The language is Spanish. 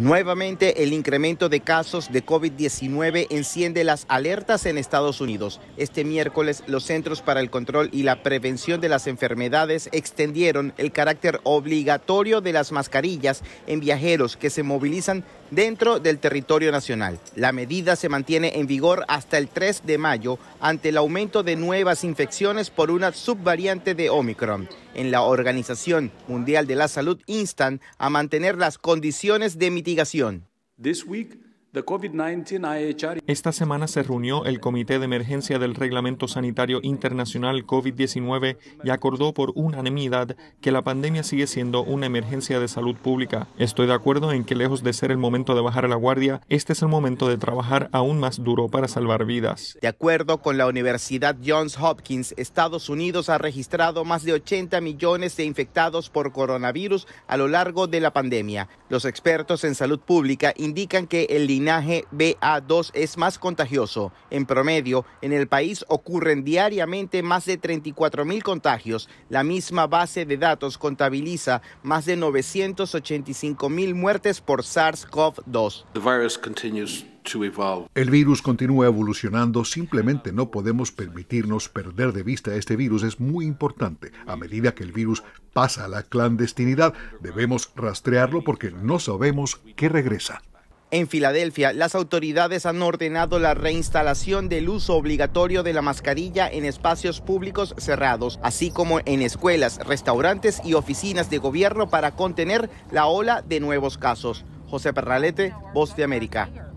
Nuevamente, el incremento de casos de COVID-19 enciende las alertas en Estados Unidos. Este miércoles, los Centros para el Control y la Prevención de las Enfermedades extendieron el carácter obligatorio de las mascarillas en viajeros que se movilizan dentro del territorio nacional. La medida se mantiene en vigor hasta el 3 de mayo ante el aumento de nuevas infecciones por una subvariante de Omicron. En la Organización Mundial de la Salud instan a mantener las condiciones de mitigación investigación. This week, esta semana se reunió el Comité de Emergencia del Reglamento Sanitario Internacional COVID-19 y acordó por unanimidad que la pandemia sigue siendo una emergencia de salud pública. Estoy de acuerdo en que lejos de ser el momento de bajar la guardia, este es el momento de trabajar aún más duro para salvar vidas. De acuerdo con la Universidad Johns Hopkins, Estados Unidos ha registrado más de 80 millones de infectados por coronavirus a lo largo de la pandemia. Los expertos en salud pública indican que el linaje BA2 es más contagioso. En promedio, en el país ocurren diariamente más de 34 mil contagios. La misma base de datos contabiliza más de 985 mil muertes por SARS-CoV-2. El virus continúa evolucionando, simplemente no podemos permitirnos perder de vista este virus, es muy importante. A medida que el virus pasa a la clandestinidad, debemos rastrearlo porque no sabemos qué regresa. En Filadelfia, las autoridades han ordenado la reinstalación del uso obligatorio de la mascarilla en espacios públicos cerrados, así como en escuelas, restaurantes y oficinas de gobierno para contener la ola de nuevos casos. José Perralete, Voz de América.